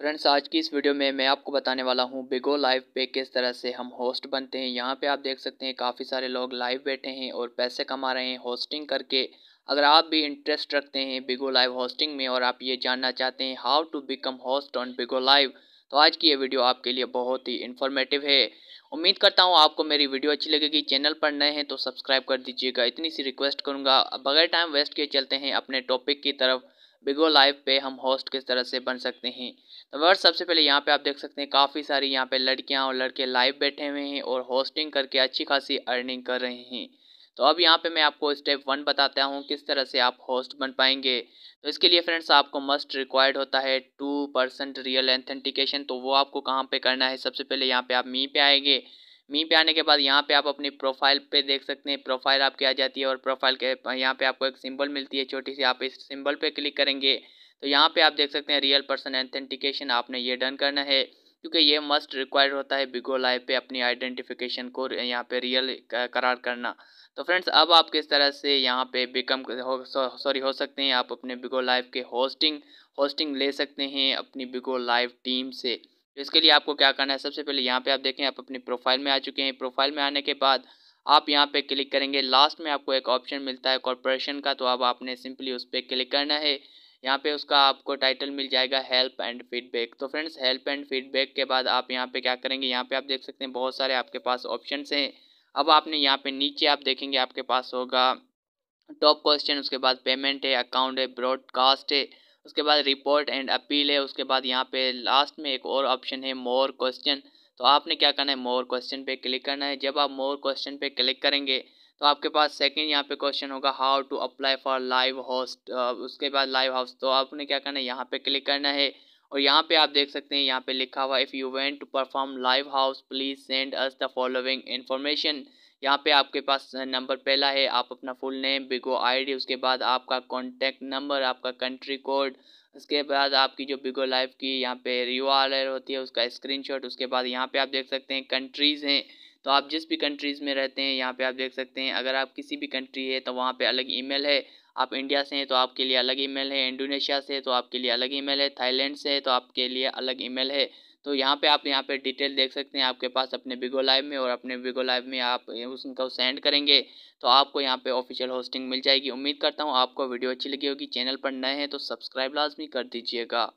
friends आज की इस वीडियो में मैं आपको बताने वाला हूं बिगो लाइव पे किस तरह से हम होस्ट बनते हैं यहाँ पे आप देख सकते हैं काफ़ी सारे लोग लाइव बैठे हैं और पैसे कमा रहे हैं होस्टिंग करके अगर आप भी इंटरेस्ट रखते हैं बिगो लाइव होस्टिंग में और आप ये जानना चाहते हैं how to become host on Bigo live तो आज की ये वीडियो आपके लिए बहुत ही इन्फॉर्मेटिव है उम्मीद करता हूँ आपको मेरी वीडियो अच्छी लगेगी चैनल पर नए हैं तो सब्सक्राइब कर दीजिएगा इतनी सी रिक्वेस्ट करूँगा बगैर टाइम वेस्ट किए चलते हैं अपने टॉपिक की तरफ बिगो लाइव पे हम होस्ट किस तरह से बन सकते हैं तो वर्ष सबसे पहले यहाँ पे आप देख सकते हैं काफ़ी सारी यहाँ पे लड़कियाँ और लड़के लाइव बैठे हुए हैं और होस्टिंग करके अच्छी खासी अर्निंग कर रहे हैं तो अब यहाँ पे मैं आपको स्टेप वन बताता हूँ किस तरह से आप होस्ट बन पाएंगे तो इसके लिए फ्रेंड्स आपको मस्ट रिक्वायर्ड होता है टू परसेंट रियल एथेंटिकेशन तो वो आपको कहाँ पर करना है सबसे पहले यहाँ पर आप मी पे आएंगे मी पे आने के बाद यहाँ पे आप अपनी प्रोफाइल पे देख सकते हैं प्रोफाइल आपकी आ जाती है और प्रोफाइल के यहाँ पे आपको एक सिंबल मिलती है छोटी सी आप इस सिंबल पे क्लिक करेंगे तो यहाँ पे आप देख सकते हैं रियल पर्सन एथेंटिकेशन आपने ये डन करना है क्योंकि ये मस्ट रिक्वायर्ड होता है बिगो लाइव पे अपनी आइडेंटिफिकेशन को यहाँ पे रियल करार करना तो फ्रेंड्स अब आप किस तरह से यहाँ पे बिकम हो सॉरी हो सकते हैं आप अपने बिगो लाइव के होस्टिंग होस्टिंग ले सकते हैं अपनी बिगो लाइव टीम से इसके लिए आपको क्या करना है सबसे पहले यहाँ पे आप देखें आप अपनी प्रोफाइल में आ चुके हैं प्रोफाइल में आने के बाद आप यहाँ पे क्लिक करेंगे लास्ट में आपको एक ऑप्शन मिलता है कॉरपोरेशन का तो अब आपने सिंपली उस पर क्लिक करना है यहाँ पे उसका आपको टाइटल मिल जाएगा हेल्प एंड फीडबैक तो फ्रेंड्स हेल्प एंड फीडबैक के बाद आप यहाँ पे क्या करेंगे यहाँ पे आप देख सकते हैं बहुत सारे आपके पास ऑप्शन हैं अब आपने यहाँ पे नीचे आप देखेंगे आपके पास होगा टॉप क्वेश्चन उसके बाद पेमेंट है अकाउंट है ब्रॉडकास्ट है उसके बाद रिपोर्ट एंड अपील है उसके बाद यहाँ पे लास्ट में एक और ऑप्शन है मोर क्वेश्चन तो आपने क्या करना है मोर क्वेश्चन पे क्लिक करना है जब आप मोर क्वेश्चन पे क्लिक करेंगे तो आपके पास सेकंड यहाँ पे क्वेश्चन होगा how to apply for live host उसके बाद लाइव हाउस तो आपने क्या करना है यहाँ पे क्लिक करना है और यहाँ पे आप देख सकते हैं यहाँ पे लिखा हुआ if you went to perform live house please send us the following information यहाँ पे आपके पास नंबर पहला है आप अपना फुल नेम बिगो आईडी उसके बाद आपका कॉन्टैक्ट नंबर आपका कंट्री कोड उसके बाद आपकी जो बिगो लाइव की यहाँ पे यू होती है उसका स्क्रीनशॉट उसके बाद यहाँ पे आप देख सकते हैं कंट्रीज़ हैं तो आप जिस भी कंट्रीज़ में रहते हैं यहाँ पे आप देख सकते हैं अगर आप किसी भी कंट्री है तो वहाँ पे अलग ईमेल है आप इंडिया से हैं तो आपके लिए अलग ईमेल है इंडोनेशिया से तो आपके लिए अलग ईमेल है थाईलैंड से तो आपके लिए अलग ई है तो यहाँ पर आप यहाँ पर डिटेल देख सकते हैं आपके पास अपने बिगो लाइव में और अपने बिगो लाइव में आप उसको सेंड करेंगे तो आपको यहाँ पर ऑफिशियल होस्टिंग मिल जाएगी उम्मीद करता हूँ आपको वीडियो अच्छी लगी होगी चैनल पर नए हैं तो सब्सक्राइब लाजमी कर दीजिएगा